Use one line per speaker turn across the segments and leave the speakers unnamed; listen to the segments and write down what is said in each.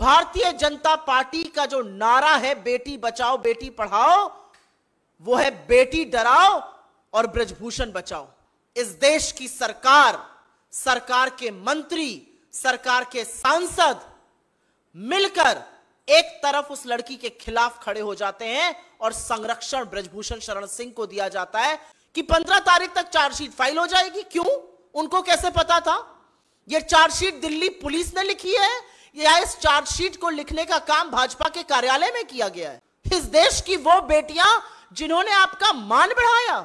भारतीय जनता पार्टी का जो नारा है बेटी बचाओ बेटी पढ़ाओ वो है बेटी डराओ और ब्रजभूषण बचाओ इस देश की सरकार सरकार के मंत्री सरकार के सांसद मिलकर एक तरफ उस लड़की के खिलाफ खड़े हो जाते हैं और संरक्षण ब्रजभूषण शरण सिंह को दिया जाता है कि पंद्रह तारीख तक चार्जशीट फाइल हो जाएगी क्यों उनको कैसे पता था यह चार्जशीट दिल्ली पुलिस ने लिखी है या इस चार्जशीट को लिखने का काम भाजपा के कार्यालय में किया गया है इस देश की वो बेटियां जिन्होंने आपका मान बढ़ाया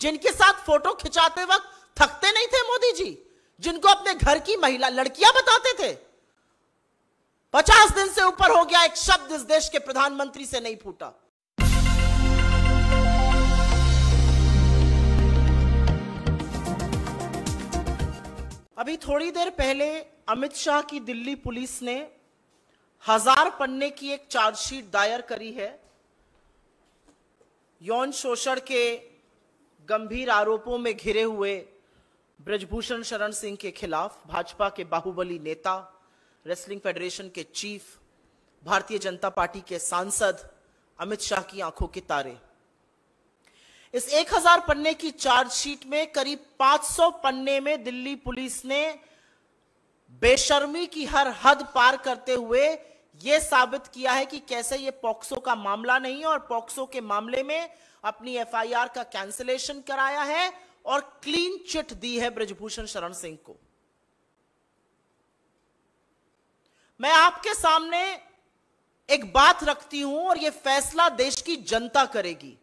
जिनके साथ फोटो खिंचाते वक्त थकते नहीं थे मोदी जी जिनको अपने घर की महिला लड़कियां बताते थे पचास दिन से ऊपर हो गया एक शब्द इस देश के प्रधानमंत्री से नहीं फूटा अभी थोड़ी देर पहले अमित शाह की दिल्ली पुलिस ने हजार पन्ने की एक चार्जशीट दायर करी है यौन शोषण के गंभीर आरोपों में घिरे हुए ब्रजभूषण शरण सिंह के खिलाफ भाजपा के बाहुबली नेता रेसलिंग फेडरेशन के चीफ भारतीय जनता पार्टी के सांसद अमित शाह की आंखों के तारे इस 1000 पन्ने की चार्जशीट में करीब 500 पन्ने में दिल्ली पुलिस ने बेशर्मी की हर हद पार करते हुए यह साबित किया है कि कैसे ये पॉक्सो का मामला नहीं है और पॉक्सो के मामले में अपनी एफआईआर का कैंसिलेशन कराया है और क्लीन चिट दी है ब्रजभूषण शरण सिंह को मैं आपके सामने एक बात रखती हूं और यह फैसला देश की जनता करेगी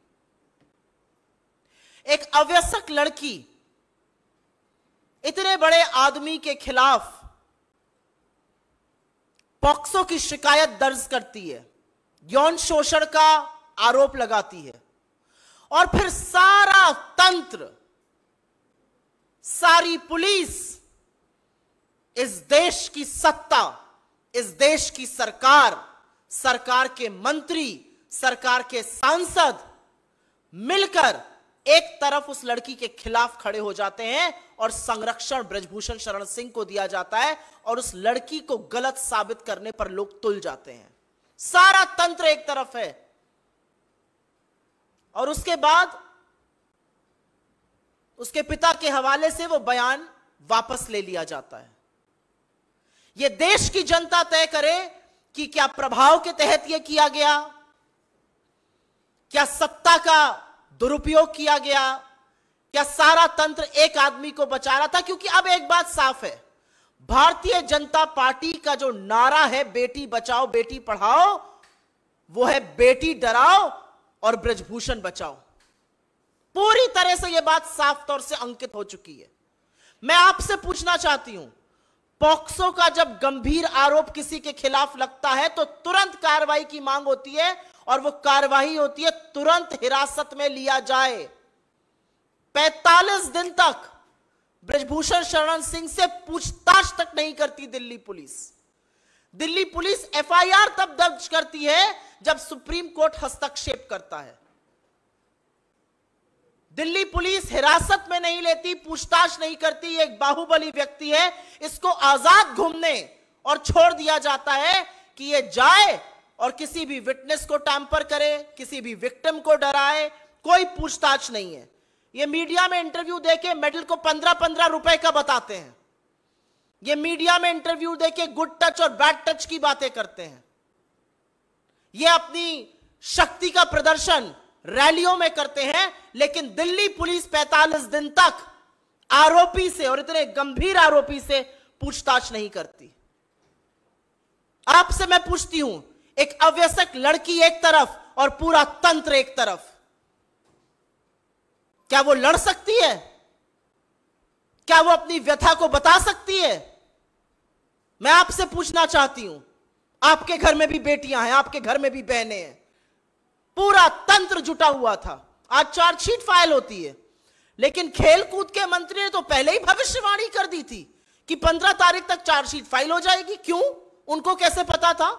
एक अवयस्क लड़की इतने बड़े आदमी के खिलाफ पॉक्सो की शिकायत दर्ज करती है यौन शोषण का आरोप लगाती है और फिर सारा तंत्र सारी पुलिस इस देश की सत्ता इस देश की सरकार सरकार के मंत्री सरकार के सांसद मिलकर एक तरफ उस लड़की के खिलाफ खड़े हो जाते हैं और संरक्षण ब्रजभूषण शरण सिंह को दिया जाता है और उस लड़की को गलत साबित करने पर लोग तुल जाते हैं सारा तंत्र एक तरफ है और उसके बाद उसके पिता के हवाले से वो बयान वापस ले लिया जाता है यह देश की जनता तय करे कि क्या प्रभाव के तहत यह किया गया क्या सत्ता का दुरुपयोग किया गया क्या सारा तंत्र एक आदमी को बचा रहा था क्योंकि अब एक बात साफ है भारतीय जनता पार्टी का जो नारा है बेटी बचाओ बेटी पढ़ाओ वो है बेटी डराओ और ब्रजभूषण बचाओ पूरी तरह से यह बात साफ तौर से अंकित हो चुकी है मैं आपसे पूछना चाहती हूं पॉक्सो का जब गंभीर आरोप किसी के खिलाफ लगता है तो तुरंत कार्रवाई की मांग होती है और वो कार्रवाई होती है तुरंत हिरासत में लिया जाए 45 दिन तक ब्रजभूषण शरण सिंह से पूछताछ तक नहीं करती Delhi police Delhi police FIR तब दर्ज करती है जब सुप्रीम कोर्ट हस्तक्षेप करता है दिल्ली पुलिस हिरासत में नहीं लेती पूछताछ नहीं करती एक बाहुबली व्यक्ति है इसको आजाद घूमने और छोड़ दिया जाता है कि ये जाए और किसी भी विटनेस को टैंपर करे किसी भी विक्टिम को डराए कोई पूछताछ नहीं है ये मीडिया में इंटरव्यू देके मेडल को पंद्रह पंद्रह रुपए का बताते हैं ये मीडिया में इंटरव्यू देके गुड टच और बैड टच की बातें करते हैं ये अपनी शक्ति का प्रदर्शन रैलियों में करते हैं लेकिन दिल्ली पुलिस 45 दिन तक आरोपी से और इतने गंभीर आरोपी से पूछताछ नहीं करती आपसे मैं पूछती हूं एक अव्यसक लड़की एक तरफ और पूरा तंत्र एक तरफ क्या वो लड़ सकती है क्या वो अपनी व्यथा को बता सकती है मैं आपसे पूछना चाहती हूं आपके घर में भी बेटियां हैं आपके घर में भी बहनें हैं पूरा तंत्र जुटा हुआ था आज चार्जशीट फाइल होती है लेकिन खेलकूद के मंत्री ने तो पहले ही भविष्यवाणी कर दी थी कि पंद्रह तारीख तक चार्जशीट फाइल हो जाएगी क्यों उनको कैसे पता था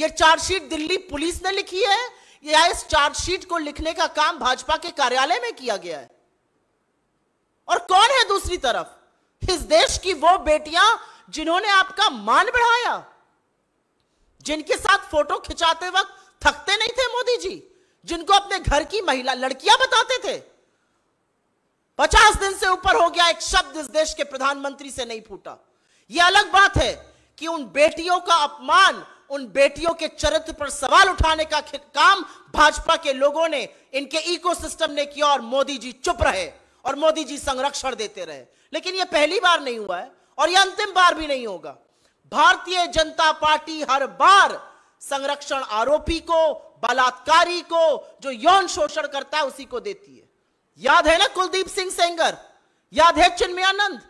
यह चार्जशीट दिल्ली पुलिस ने लिखी है या इस चार्जशीट को लिखने का काम भाजपा के कार्यालय में किया गया है और कौन है दूसरी तरफ इस देश की वो बेटियां जिन्होंने आपका मान बढ़ाया जिनके साथ फोटो खिंचाते वक्त थकते नहीं थे मोदी जी जिनको अपने घर की महिला लड़कियां बताते थे पचास दिन से ऊपर हो गया एक शब्द इस देश के प्रधानमंत्री से नहीं फूटा यह अलग बात है कि उन बेटियों का अपमान उन बेटियों के चरित्र पर सवाल उठाने का काम भाजपा के लोगों ने इनके इकोसिस्टम ने किया और मोदी जी चुप रहे और मोदी जी संरक्षण देते रहे लेकिन यह पहली बार नहीं हुआ है और यह अंतिम बार भी नहीं होगा भारतीय जनता पार्टी हर बार संरक्षण आरोपी को बलात्कारी को जो यौन शोषण करता है उसी को देती है याद है ना कुलदीप सिंह सेंगर याद है चिन्मयानंद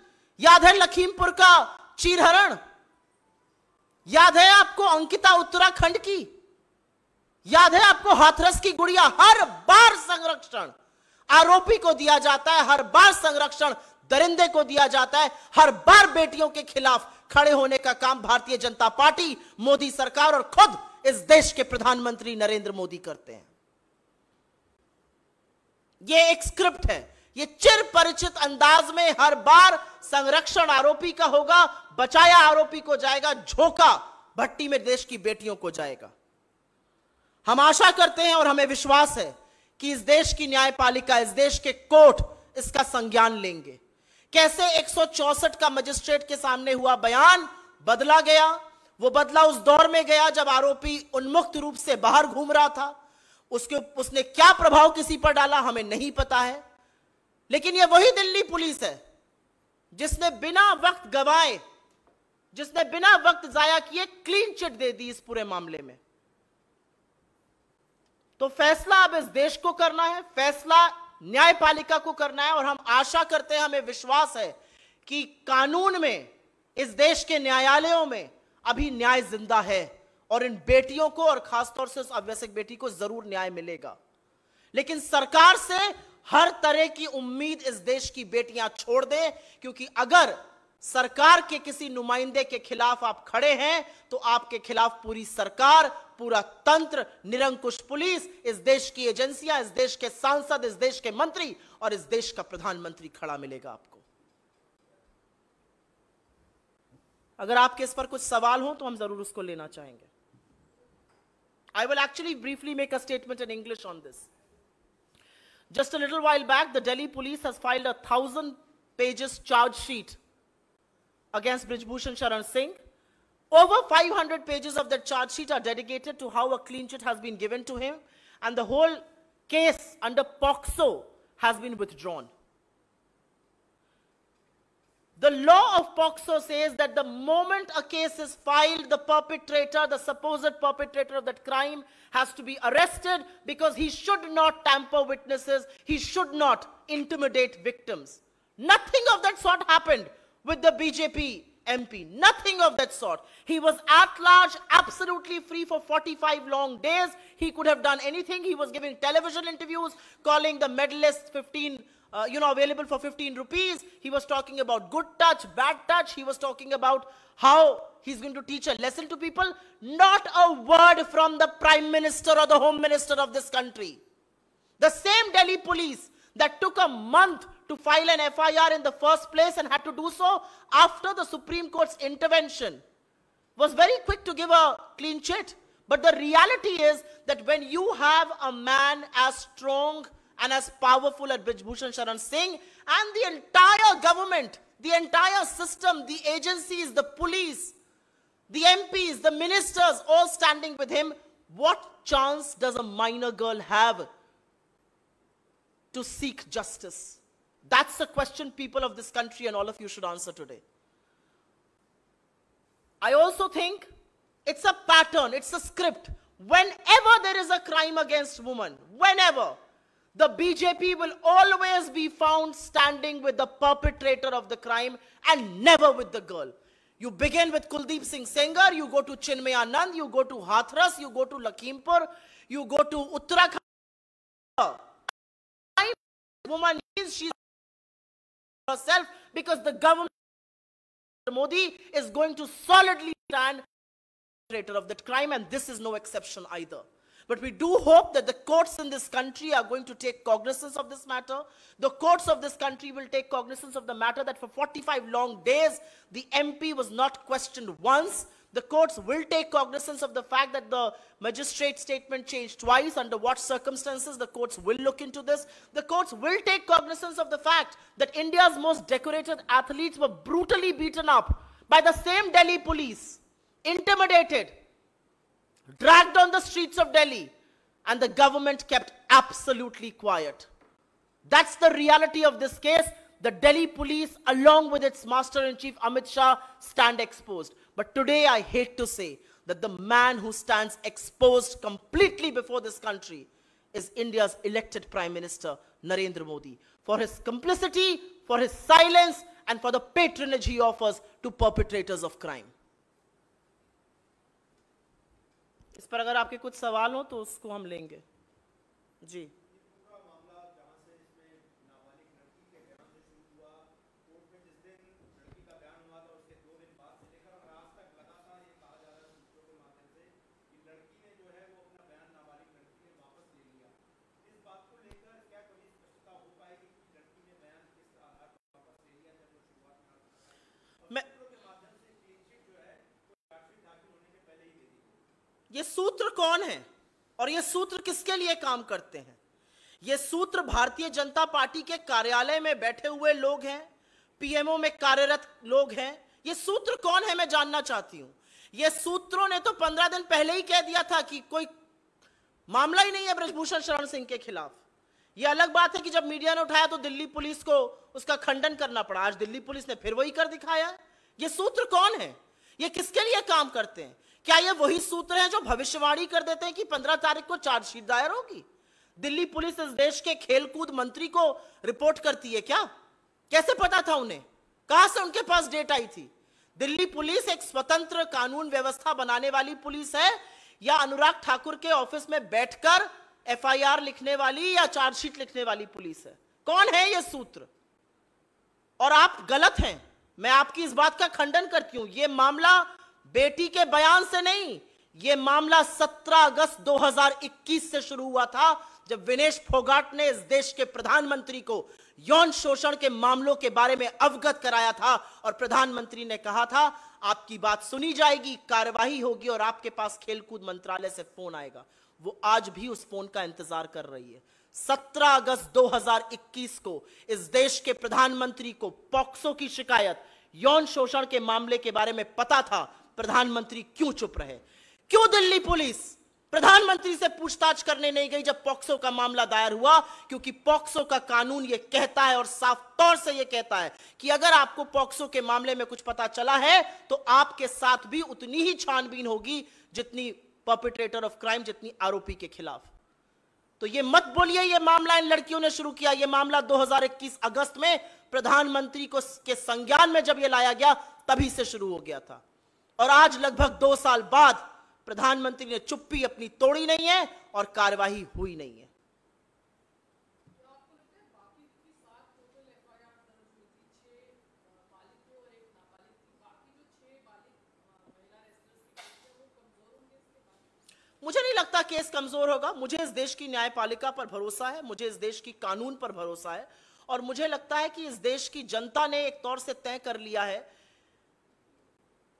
याद है लखीमपुर का चीरहरण याद है आपको अंकिता उत्तराखंड की याद है आपको हाथरस की गुड़िया हर बार संरक्षण आरोपी को दिया जाता है हर बार संरक्षण दरिंदे को दिया जाता है हर बार बेटियों के खिलाफ खड़े होने का काम भारतीय जनता पार्टी मोदी सरकार और खुद इस देश के प्रधानमंत्री नरेंद्र मोदी करते हैं यह एक स्क्रिप्ट है ये चिर परिचित अंदाज में हर बार संरक्षण आरोपी का होगा बचाया आरोपी को जाएगा झोंका भट्टी में देश की बेटियों को जाएगा हम आशा करते हैं और हमें विश्वास है कि इस देश की न्यायपालिका इस देश के कोर्ट इसका संज्ञान लेंगे कैसे एक का मजिस्ट्रेट के सामने हुआ बयान बदला गया वो बदला उस दौर में गया जब आरोपी उन्मुक्त रूप से बाहर घूम रहा था उसके उसने क्या प्रभाव किसी पर डाला हमें नहीं पता है लेकिन ये वही दिल्ली पुलिस है जिसने बिना वक्त गवाए जिसने बिना वक्त जाया किए क्लीन चिट दे दी इस पूरे मामले में तो फैसला अब इस देश को करना है फैसला न्यायपालिका को करना है और हम आशा करते हैं हमें विश्वास है कि कानून में इस देश के न्यायालयों में अभी न्याय जिंदा है और इन बेटियों को और खासतौर से उस अवैसिक बेटी को जरूर न्याय मिलेगा लेकिन सरकार से हर तरह की उम्मीद इस देश की बेटियां छोड़ दें क्योंकि अगर सरकार के किसी नुमाइंदे के खिलाफ आप खड़े हैं तो आपके खिलाफ पूरी सरकार पूरा तंत्र निरंकुश पुलिस इस देश की एजेंसियां इस देश के सांसद इस देश के मंत्री और इस देश का प्रधानमंत्री खड़ा मिलेगा आपको अगर आपके इस पर कुछ सवाल हो तो हम जरूर उसको लेना चाहेंगे I will actually briefly make a statement in English on this Just a little while back, the Delhi police has filed a thousand pages charge sheet against Brijbhushan Sharan Singh. Over 500 pages of that charge sheet are dedicated to how a clean sheet has been given to him, and the whole case under POXO has been withdrawn. The law of POXO says that the moment a case is filed, the perpetrator, the supposed perpetrator of that crime, has to be arrested because he should not tamper witnesses, he should not intimidate victims. Nothing of that sort happened with the BJP MP. Nothing of that sort. He was at large, absolutely free for 45 long days. He could have done anything. He was giving television interviews, calling the medalists 15 uh, you know, available for 15 rupees. He was talking about good touch, bad touch. He was talking about how he's going to teach a lesson to people. Not a word from the prime minister or the home minister of this country. The same Delhi police that took a month to file an FIR in the first place and had to do so after the Supreme Court's intervention was very quick to give a clean chit. But the reality is that when you have a man as strong and as powerful as Brij Bhushan Sharan Singh and the entire government, the entire system, the agencies, the police, the MPs, the ministers, all standing with him, what chance does a minor girl have to seek justice? That's the question people of this country and all of you should answer today. I also think it's a pattern, it's a script. Whenever there is a crime against women, whenever, the BJP will always be found standing with the perpetrator of the crime and never with the girl. You begin with Kuldeep Singh Sengar, you go to Chinmay Anand, you go to Hathras, you go to Lakhimpur, you go to Uttarakhand. Woman is she herself because the government Modi is going to solidly stand the perpetrator of that crime and this is no exception either. But we do hope that the courts in this country are going to take cognizance of this matter. The courts of this country will take cognizance of the matter that for 45 long days, the MP was not questioned once. The courts will take cognizance of the fact that the magistrate statement changed twice, under what circumstances the courts will look into this. The courts will take cognizance of the fact that India's most decorated athletes were brutally beaten up by the same Delhi police, intimidated, dragged on the streets of Delhi, and the government kept absolutely quiet. That's the reality of this case. The Delhi police, along with its master-in-chief Amit Shah, stand exposed. But today I hate to say that the man who stands exposed completely before this country is India's elected Prime Minister, Narendra Modi, for his complicity, for his silence, and for the patronage he offers to perpetrators of crime. इस पर अगर आपके कुछ सवाल हो तो उसको हम लेंगे जी ये सूत्र कौन है और ये सूत्र किसके लिए काम करते हैं ये सूत्र भारतीय जनता पार्टी के कार्यालय में बैठे हुए लोग हैं पीएमओ में कार्यरत लोग हैं ये सूत्र कौन है मैं जानना चाहती हूं ये सूत्रों ने तो पंद्रह दिन पहले ही कह दिया था कि कोई मामला ही नहीं है ब्रजभूषण शरण सिंह के खिलाफ यह अलग बात है कि जब मीडिया ने उठाया तो दिल्ली पुलिस को उसका खंडन करना पड़ा आज दिल्ली पुलिस ने फिर वही कर दिखाया ये सूत्र कौन है ये किसके लिए काम करते हैं क्या ये वही सूत्र हैं जो भविष्यवाणी कर देते हैं कि पंद्रह तारीख को चार्जशीट दायर होगी दिल्ली पुलिस इस देश के खेलकूद मंत्री को रिपोर्ट करती है क्या कैसे पता था उन्हें कहां से उनके पास डेट आई थी दिल्ली पुलिस एक स्वतंत्र कानून व्यवस्था बनाने वाली पुलिस है या अनुराग ठाकुर के ऑफिस में बैठकर एफआईआर लिखने वाली या चार्जशीट लिखने वाली पुलिस है कौन है यह सूत्र और आप गलत हैं मैं आपकी इस बात का खंडन करती हूं यह मामला बेटी के बयान से नहीं यह मामला 17 अगस्त 2021 से शुरू हुआ था जब विनेश फोगाट ने इस देश के प्रधानमंत्री को यौन शोषण के मामलों के बारे में अवगत कराया था और प्रधानमंत्री ने कहा था आपकी बात सुनी जाएगी कार्यवाही होगी और आपके पास खेलकूद मंत्रालय से फोन आएगा वो आज भी उस फोन का इंतजार कर रही है 17 अगस्त 2021 को इस देश के प्रधानमंत्री को पॉक्सो की शिकायत यौन शोषण के मामले के बारे में पता था प्रधानमंत्री क्यों चुप रहे क्यों दिल्ली पुलिस प्रधानमंत्री से पूछताछ करने नहीं गई जब पॉक्सो का मामला दायर हुआ क्योंकि पॉक्सो का कानून यह कहता है और साफ तौर से यह कहता है कि अगर आपको पॉक्सो के मामले में कुछ पता चला है तो आपके साथ भी उतनी ही छानबीन होगी जितनी पॉपिट्रेटर ऑफ क्राइम जितनी आरोपी के खिलाफ तो यह मत बोलिए यह मामला इन लड़कियों ने शुरू किया यह मामला दो अगस्त में प्रधानमंत्री को के संज्ञान में जब यह लाया गया तभी से शुरू हो गया था और आज लगभग दो साल बाद प्रधानमंत्री ने चुप्पी अपनी तोड़ी नहीं है और कार्यवाही हुई नहीं है मुझे नहीं लगता केस कमजोर होगा मुझे इस देश की न्यायपालिका पर भरोसा है मुझे इस देश की कानून पर भरोसा है और मुझे लगता है कि इस देश की जनता ने एक तौर से तय कर लिया है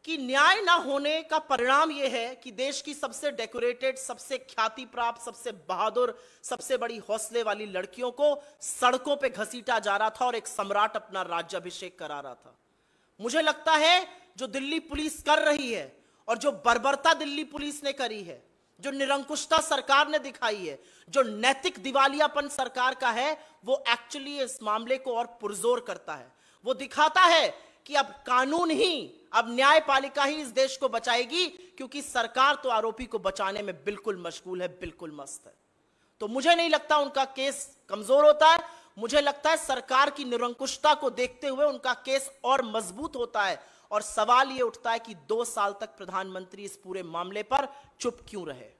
कि न्याय ना होने का परिणाम यह है कि देश की सबसे डेकोरेटेड सबसे ख्याति प्राप्त सबसे बहादुर सबसे बड़ी हौसले वाली लड़कियों को सड़कों पे घसीटा जा रहा था और एक सम्राट अपना अभिषेक करा रहा था मुझे लगता है जो दिल्ली पुलिस कर रही है और जो बर्बरता दिल्ली पुलिस ने करी है जो निरंकुशता सरकार ने दिखाई है जो नैतिक दिवालियापन सरकार का है वो एक्चुअली इस मामले को और पुरजोर करता है वो दिखाता है कि अब कानून ही अब न्यायपालिका ही इस देश को बचाएगी क्योंकि सरकार तो आरोपी को बचाने में बिल्कुल मशगूल है बिल्कुल मस्त है तो मुझे नहीं लगता उनका केस कमजोर होता है मुझे लगता है सरकार की निरंकुशता को देखते हुए उनका केस और मजबूत होता है और सवाल यह उठता है कि दो साल तक प्रधानमंत्री इस पूरे मामले पर चुप क्यों रहे